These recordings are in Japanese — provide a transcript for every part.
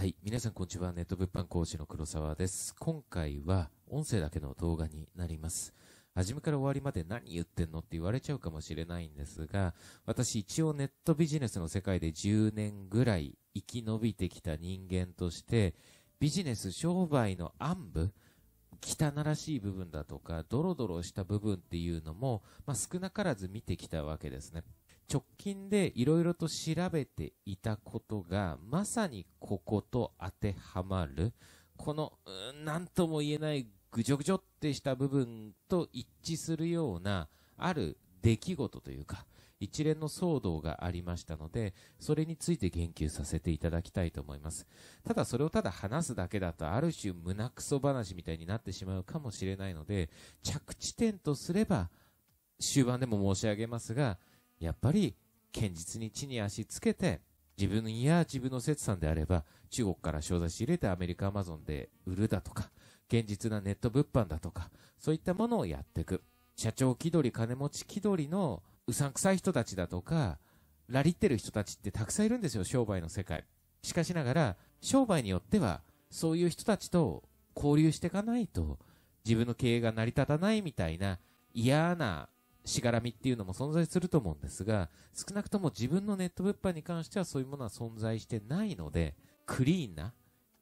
はい。皆さん、こんにちは。ネット物販講師の黒沢です。今回は、音声だけの動画になります。初めから終わりまで何言ってんのって言われちゃうかもしれないんですが、私一応ネットビジネスの世界で10年ぐらい生き延びてきた人間として、ビジネス商売の暗部、汚らしい部分だとか、ドロドロした部分っていうのも、まあ、少なからず見てきたわけですね。直近でいろいろと調べていたことが、まさにここと当てはまる、この、何とも言えないぐじょぐじょってした部分と一致するような、ある出来事というか、一連の騒動がありましたので、それについて言及させていただきたいと思います。ただそれをただ話すだけだと、ある種胸くそ話みたいになってしまうかもしれないので、着地点とすれば、終盤でも申し上げますが、やっぱり堅実に地に足つけて、自分や自分のさんであれば、中国から商材仕入れてアメリカアマゾンで売るだとか、現実なネット物販だとか、そういったものをやっていく。社長気取り、金持ち気取りのうさんくさい人たちだとか、ラリってる人たちってたくさんいるんですよ、商売の世界。しかしながら、商売によっては、そういう人たちと交流していかないと、自分の経営が成り立たないみたいな嫌なしがらみっていうのも存在すると思うんですが、少なくとも自分のネット物販に関してはそういうものは存在してないので、クリーンな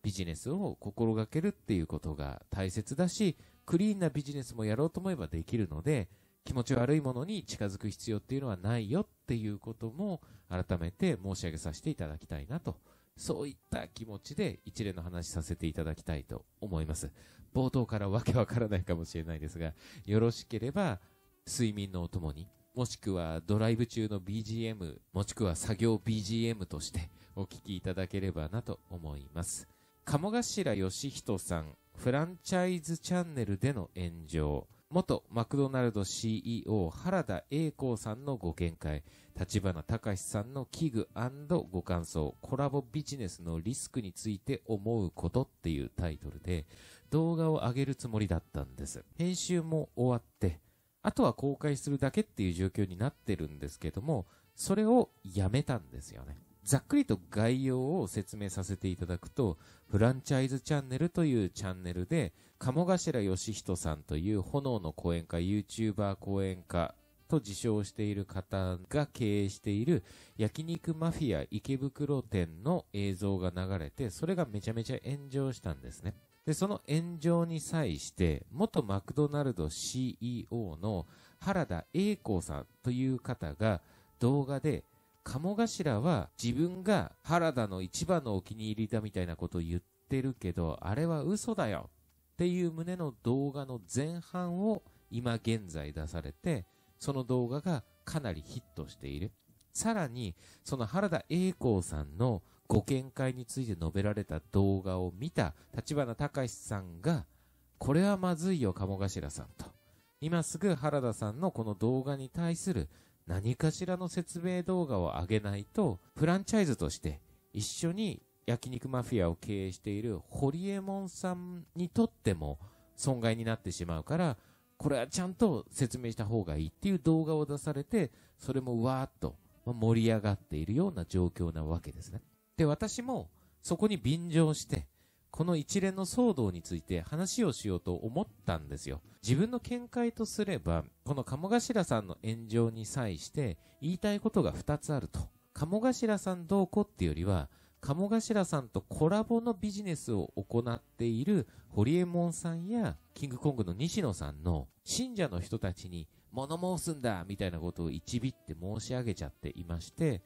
ビジネスを心がけるっていうことが大切だし、クリーンなビジネスもやろうと思えばできるので、気持ち悪いものに近づく必要っていうのはないよっていうことも改めて申し上げさせていただきたいなと。そういった気持ちで一連の話させていただきたいと思います。冒頭からわけわからないかもしれないですが、よろしければ睡眠のお供に、もしくはドライブ中の BGM、もしくは作業 BGM としてお聴きいただければなと思います。鴨頭義人さん、フランチャイズチャンネルでの炎上、元マクドナルド CEO 原田栄光さんのご見解、立花隆さんの器具ご感想、コラボビジネスのリスクについて思うことっていうタイトルで動画を上げるつもりだったんです。編集も終わって、あとは公開するだけっていう状況になってるんですけども、それをやめたんですよね。ざっくりと概要を説明させていただくと、フランチャイズチャンネルというチャンネルで、鴨頭義人さんという炎の講演家、YouTuber 講演家と自称している方が経営している焼肉マフィア池袋店の映像が流れて、それがめちゃめちゃ炎上したんですね。で、その炎上に際して、元マクドナルド CEO の原田栄光さんという方が動画で、鴨頭は自分が原田の一番のお気に入りだみたいなことを言ってるけど、あれは嘘だよっていう旨の動画の前半を今現在出されて、その動画がかなりヒットしている。さらに、その原田栄光さんのご見解について述べられた動画を見た立花隆さんが、これはまずいよ、鴨頭さんと。今すぐ原田さんのこの動画に対する何かしらの説明動画を上げないと、フランチャイズとして一緒に焼肉マフィアを経営している堀モ門さんにとっても損害になってしまうから、これはちゃんと説明した方がいいっていう動画を出されて、それもわーっと盛り上がっているような状況なわけですね。で、私もそこに便乗して、この一連の騒動について話をしようと思ったんですよ。自分の見解とすれば、この鴨頭さんの炎上に際して言いたいことが2つあると。鴨頭さんどうこうっていうよりは、鴨頭さんとコラボのビジネスを行っているホリエモンさんやキングコングの西野さんの信者の人たちに物申すんだみたいなことを一びって申し上げちゃっていまして、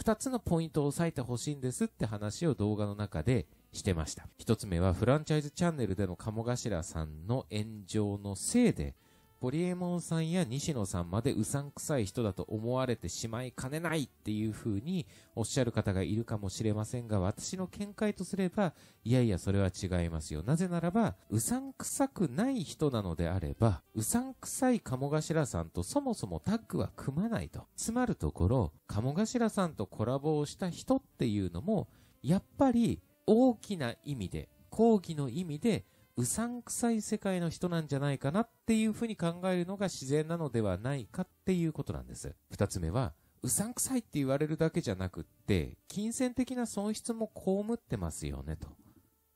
2つのポイントを押さえてほしいんですって話を動画の中でしてました。1つ目はフランチャイズチャンネルでの鴨頭さんの炎上のせいでボリエモンさんや西野さんまでうさんくさい人だと思われてしまいかねないっていう風におっしゃる方がいるかもしれませんが、私の見解とすれば、いやいや、それは違いますよ。なぜならば、うさんくさくない人なのであれば、うさんくさい鴨頭さんとそもそもタッグは組まないと。つまるところ、鴨頭さんとコラボをした人っていうのも、やっぱり大きな意味で、講義の意味でうさんくさい世界の人なんじゃないかなっていうふうに考えるのが自然なのではないかっていうことなんです。二つ目は、うさんくさいって言われるだけじゃなくって、金銭的な損失も被ってますよねと。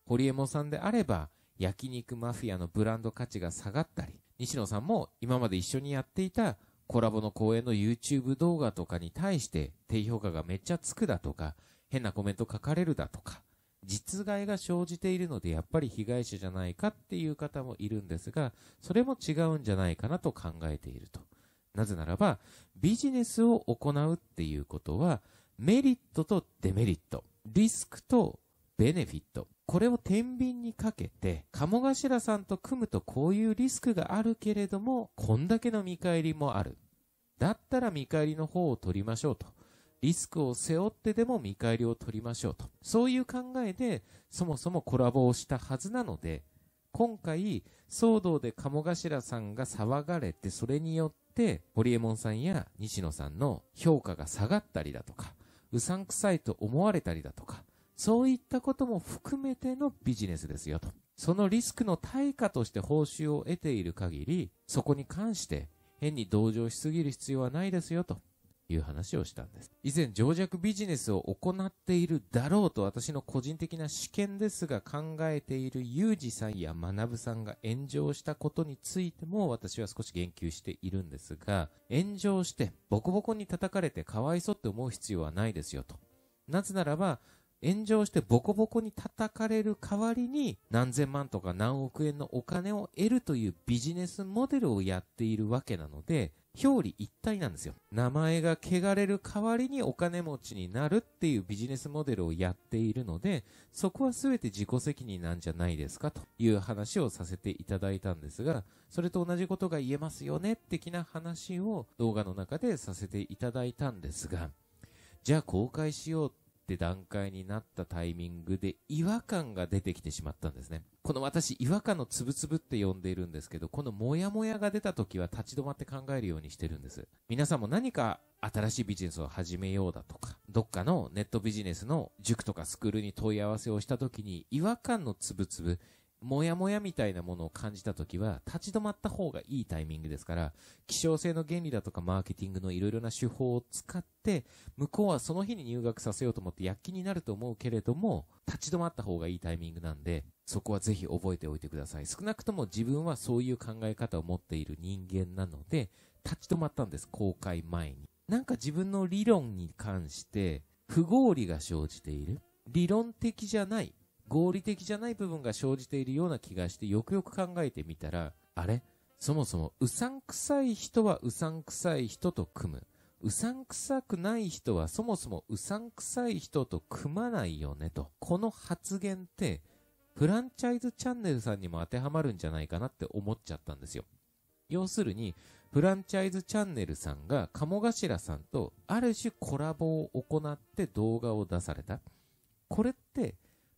ホリエモさんであれば、焼肉マフィアのブランド価値が下がったり、西野さんも今まで一緒にやっていたコラボの公演の YouTube 動画とかに対して低評価がめっちゃつくだとか、変なコメント書かれるだとか、実害が生じているので、やっぱり被害者じゃないかっていう方もいるんですが、それも違うんじゃないかなと考えていると。なぜならば、ビジネスを行うっていうことは、メリットとデメリット、リスクとベネフィット、これを天秤にかけて、鴨頭さんと組むとこういうリスクがあるけれども、こんだけの見返りもある。だったら見返りの方を取りましょうと。リスクを背負ってでも見返りを取りましょうと。そういう考えで、そもそもコラボをしたはずなので、今回、騒動で鴨頭さんが騒がれて、それによって、ホリエモンさんや西野さんの評価が下がったりだとか、うさんくさいと思われたりだとか、そういったことも含めてのビジネスですよと。そのリスクの対価として報酬を得ている限り、そこに関して変に同情しすぎる必要はないですよと。いう話をしたんです。以前、情弱ビジネスを行っているだろうと私の個人的な試験ですが考えているユージさんや学さんが炎上したことについても私は少し言及しているんですが、炎上してボコボコに叩かれてかわいそうって思う必要はないですよと。なぜならば、炎上してボコボコに叩かれる代わりに何千万とか何億円のお金を得るというビジネスモデルをやっているわけなので表裏一体なんですよ。名前が汚れる代わりにお金持ちになるっていうビジネスモデルをやっているので、そこは全て自己責任なんじゃないですかという話をさせていただいたんですが、それと同じことが言えますよね的な話を動画の中でさせていただいたんですが、じゃあ公開しようって段階になったタイミングで違和感が出てきてしまったんですね。この私、違和感のつぶつぶって呼んでいるんですけど、このモヤモヤが出た時は立ち止まって考えるようにしてるんです。皆さんも何か新しいビジネスを始めようだとか、どっかのネットビジネスの塾とかスクールに問い合わせをした時に違和感のつぶつぶ、もやもやみたいなものを感じた時は、立ち止まった方がいいタイミングですから、希少性の原理だとかマーケティングのいろいろな手法を使って、向こうはその日に入学させようと思って躍起になると思うけれども、立ち止まった方がいいタイミングなんで、そこはぜひ覚えておいてください。少なくとも自分はそういう考え方を持っている人間なので、立ち止まったんです、公開前に。なんか自分の理論に関して、不合理が生じている。理論的じゃない合理的じゃない部分が生じているような気がして、よくよく考えてみたら、あれそもそも、うさんくさい人はうさんくさい人と組む。うさんくさくない人はそもそもうさんくさい人と組まないよねと。この発言って、フランチャイズチャンネルさんにも当てはまるんじゃないかなって思っちゃったんですよ。要するに、フランチャイズチャンネルさんが鴨頭さんとある種コラボを行って動画を出された。これって、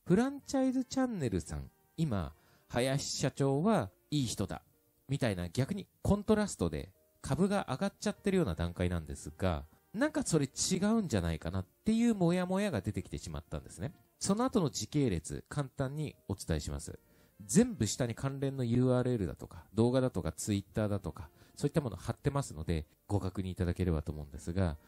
フランチャイズチャンネルさん、今、林社長はいい人だ。みたいな逆にコントラストで株が上がっちゃってるような段階なんですが、なんかそれ違うんじゃないかなっていうモヤモヤが出てきてしまったんですね。その後の時系列、簡単にお伝えします。全部下に関連の URL だとか、動画だとか、Twitter だとか、そういったもの貼ってますので、ご確認いただければと思うんですが、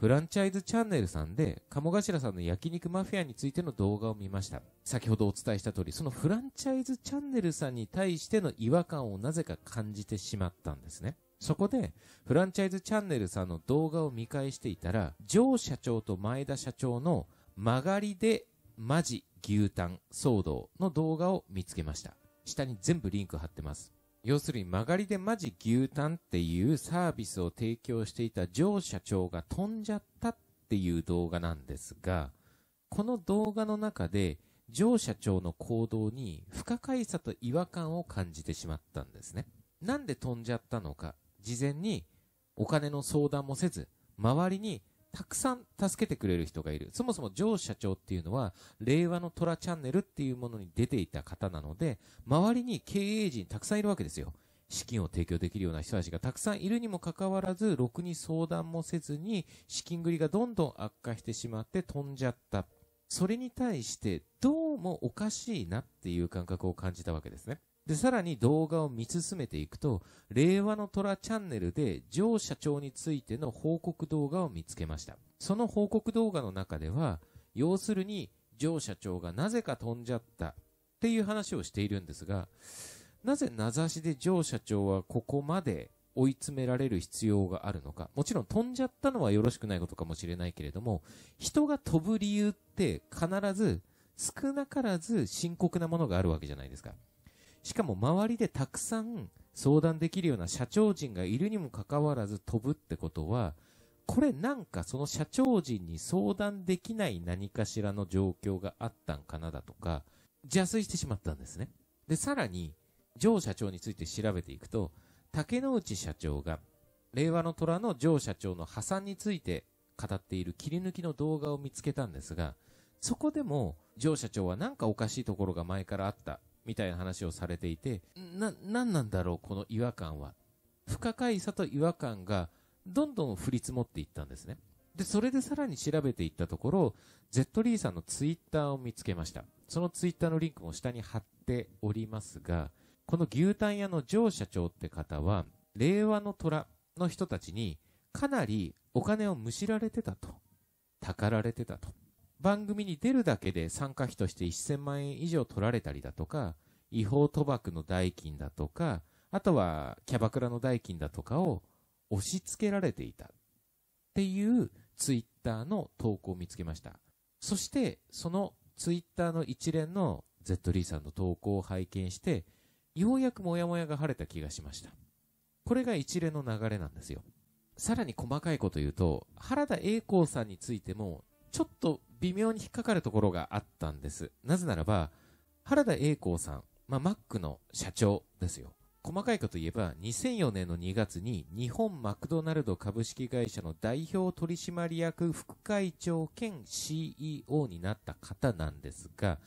フランチャイズチャンネルさんで、鴨頭さんの焼肉マフィアについての動画を見ました。先ほどお伝えした通り、そのフランチャイズチャンネルさんに対しての違和感をなぜか感じてしまったんですね。そこで、フランチャイズチャンネルさんの動画を見返していたら、上社長と前田社長の曲がりでマジ牛タン騒動の動画を見つけました。下に全部リンク貼ってます。要するに曲がりでマジ牛タンっていうサービスを提供していた上社長が飛んじゃったっていう動画なんですが、この動画の中で上社長の行動に不可解さと違和感を感じてしまったんですね。なんで飛んじゃったのか、事前にお金の相談もせず、周りにたくさん助けてくれる人がいる。そもそもジ社長っていうのは、令和の虎チャンネルっていうものに出ていた方なので、周りに経営陣たくさんいるわけですよ。資金を提供できるような人たちがたくさんいるにもかかわらず、ろくに相談もせずに、資金繰りがどんどん悪化してしまって飛んじゃった。それに対して、どうもおかしいなっていう感覚を感じたわけですね。で、さらに動画を見進めていくと、令和の虎チャンネルで、上社長についての報告動画を見つけました。その報告動画の中では、要するに、上社長がなぜか飛んじゃったっていう話をしているんですが、なぜ名指しで上社長はここまで追い詰められる必要があるのか。もちろん飛んじゃったのはよろしくないことかもしれないけれども、人が飛ぶ理由って必ず少なからず深刻なものがあるわけじゃないですか。しかも周りでたくさん相談できるような社長陣がいるにもかかわらず飛ぶってことは、これなんかその社長陣に相談できない何かしらの状況があったんかなだとか、邪推してしまったんですね。で、さらに、上社長について調べていくと、竹之内社長が、令和の虎の上社長の破産について語っている切り抜きの動画を見つけたんですが、そこでも、上社長はなんかおかしいところが前からあった。みたいな話をされていて、な、なんなんだろう、この違和感は。不可解さと違和感が、どんどん降り積もっていったんですね。で、それでさらに調べていったところ、ジットリーさんのツイッターを見つけました。そのツイッターのリンクも下に貼っておりますが、この牛タン屋のジョー社長って方は、令和の虎の人たちに、かなりお金をむしられてたと。たかられてたと。番組に出るだけで参加費として1000万円以上取られたりだとか、違法賭博の代金だとか、あとはキャバクラの代金だとかを押し付けられていたっていうツイッターの投稿を見つけました。そしてそのツイッターの一連の Z リーさんの投稿を拝見して、ようやくモヤモヤが晴れた気がしました。これが一連の流れなんですよ。さらに細かいこと言うと、原田栄光さんについても、ちょっと微妙に引っかかるところがあったんです。なぜならば、原田栄光さん、まあ、マックの社長ですよ。細かいこと言えば、2004年の2月に日本マクドナルド株式会社の代表取締役副会長兼 CEO になった方なんですが、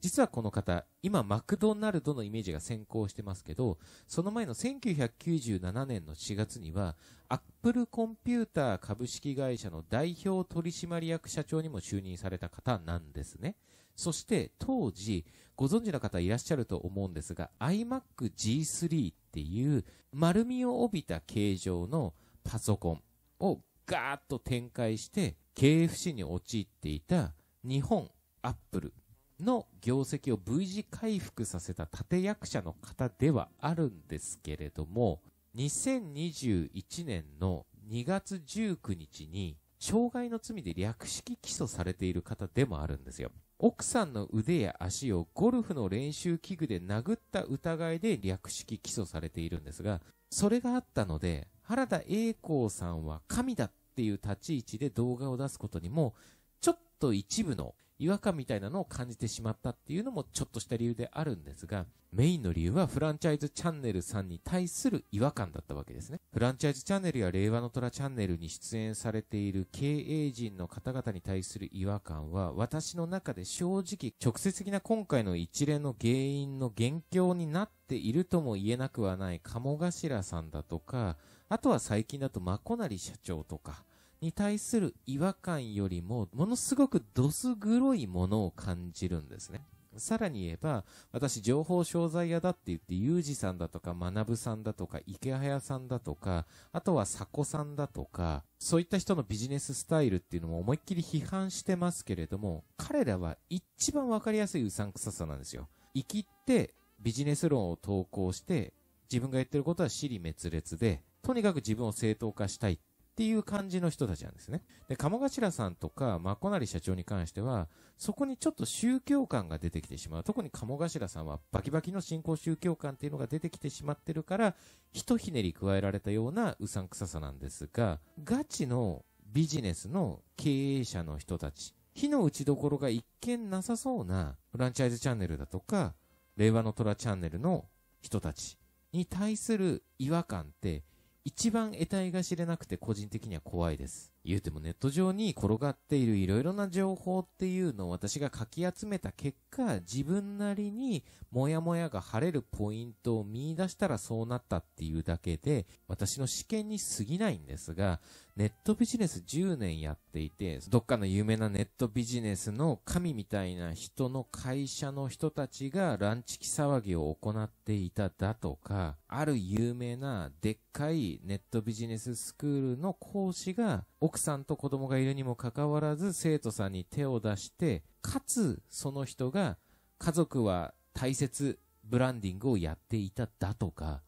実はこの方、今マクドナルドのイメージが先行してますけど、その前の1997年の4月には、アップルコンピューター株式会社の代表取締役社長にも就任された方なんですね。そして当時、ご存知の方いらっしゃると思うんですが、iMac G3 っていう丸みを帯びた形状のパソコンをガーッと展開して、KFC に陥っていた日本、アップルの業績を V 字回復させた立役者の方ではあるんですけれども、2021年の2月19日に、傷害の罪で略式起訴されている方でもあるんですよ。奥さんの腕や足をゴルフの練習器具で殴った疑いで略式起訴されているんですが、それがあったので、原田栄光さんは神だっていう立ち位置で動画を出すことにも、ちょっと一部の違和感みたいなのを感じてしまったっていうのもちょっとした理由であるんですが、メインの理由はフランチャイズチャンネルさんに対する違和感だったわけですね。フランチャイズチャンネルや令和の虎チャンネルに出演されている経営陣の方々に対する違和感は、私の中で正直直接的な今回の一連の原因の元凶になっているとも言えなくはない鴨頭さんだとか、あとは最近だとまこなり社長とか、に対する違和感よりも、ものすごくどす黒いものを感じるんですね。さらに言えば、私、情報商材屋だって言って、ユージさんだとか、学さんだとか、池早さんだとか、あとは佐古さんだとか、そういった人のビジネススタイルっていうのも思いっきり批判してますけれども、彼らは一番わかりやすいうさんくささなんですよ。生きてビジネス論を投稿して、自分が言ってることは尻滅裂で、とにかく自分を正当化したいっっていう感じの人たちなんですね。で、鴨頭さんとか、まこなり社長に関しては、そこにちょっと宗教観が出てきてしまう。特に鴨頭さんはバキバキの新興宗教観っていうのが出てきてしまってるから、ひとひねり加えられたようなうさんくささなんですが、ガチのビジネスの経営者の人たち、火の打ちどころが一見なさそうなフランチャイズチャンネルだとか、令和の虎チャンネルの人たちに対する違和感って一番得体が知れなくて個人的には怖いです。言うてもネット上に転がっているいろいろな情報っていうのを私がかき集めた結果、自分なりにもやもやが晴れるポイントを見出したらそうなったっていうだけで、私の試験に過ぎないんですが、ネットビジネス10年やっていて、どっかの有名なネットビジネスの神みたいな人の会社の人たちがランチキ騒ぎを行っていただとか、ある有名なでっかいネットビジネススクールの講師が奥さんと子供がいるにもかかわらず生徒さんに手を出して、かつその人が家族は大切ブランディングをやっていただとか、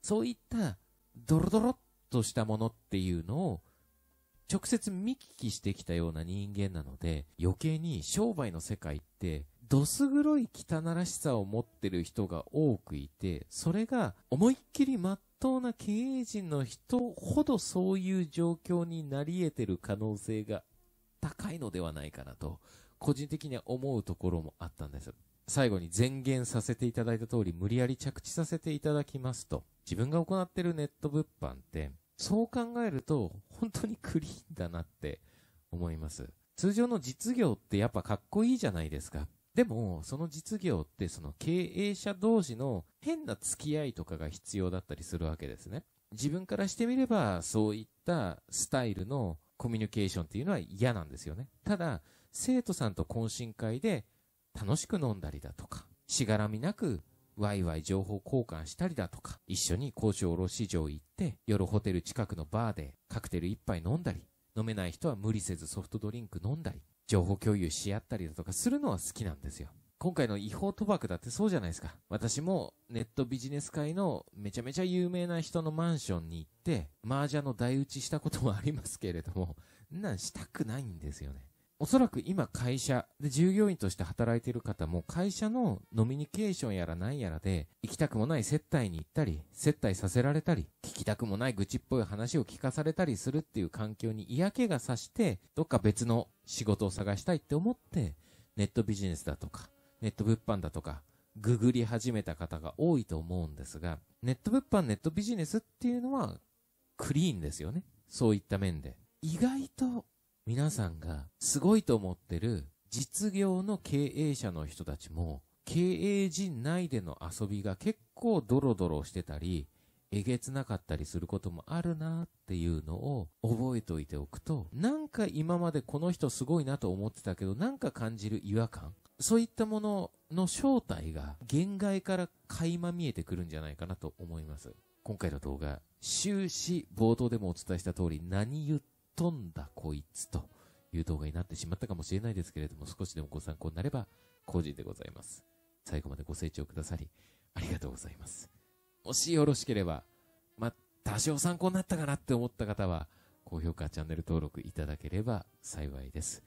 そういったドロドロっとしたものっていうのを直接見聞きしてきたような人間なので、余計に商売の世界ってどす黒い汚らしさを持ってる人が多くいて、それが思いっきり真っ当な経営陣の人ほどそういう状況になり得てる可能性が高いのではないかなと、個人的には思うところもあったんです。最後に前言させていただいた通り、無理やり着地させていただきますと、自分が行ってるネット物販って、そう考えると、本当にクリーンだなって思います。通常の実業ってやっぱかっこいいじゃないですか。でも、その実業って、その経営者同士の変な付き合いとかが必要だったりするわけですね。自分からしてみれば、そういったスタイルのコミュニケーションっていうのは嫌なんですよね。ただ、生徒さんと懇親会で楽しく飲んだりだとか、しがらみなくワイワイ情報交換したりだとか、一緒に交渉卸市場行って、夜ホテル近くのバーでカクテル一杯飲んだり、飲めない人は無理せずソフトドリンク飲んだり、情報共有し合ったりだとかするのは好きなんですよ。今回の違法賭博だってそうじゃないですか。私もネットビジネス界のめちゃめちゃ有名な人のマンションに行って、麻雀の台打ちしたこともありますけれども、なんしたくないんですよね。おそらく今会社で従業員として働いている方も会社の飲みニケーションやら何やらで行きたくもない接待に行ったり、接待させられたり、聞きたくもない愚痴っぽい話を聞かされたりするっていう環境に嫌気がさして、どっか別の仕事を探したいって思って、ネットビジネスだとか、ネット物販だとか、ググり始めた方が多いと思うんですが、ネット物販、ネットビジネスっていうのはクリーンですよね。そういった面で。意外と皆さんがすごいと思ってる実業の経営者の人たちも、経営陣内での遊びが結構ドロドロしてたり、えげつなかったりすることもあるなっていうのを覚えておいておくと、なんか今までこの人すごいなと思ってたけど、なんか感じる違和感、そういったものの正体が限界から垣間見えてくるんじゃないかなと思います。今回の動画、終始冒頭でもお伝えした通り何言って飛んだこいつという動画になってしまったかもしれないですけれども、少しでもご参考になれば、個人でございます。最後までご清聴くださり、ありがとうございます。もしよろしければ、まあ、多少参考になったかなって思った方は、高評価、チャンネル登録いただければ幸いです。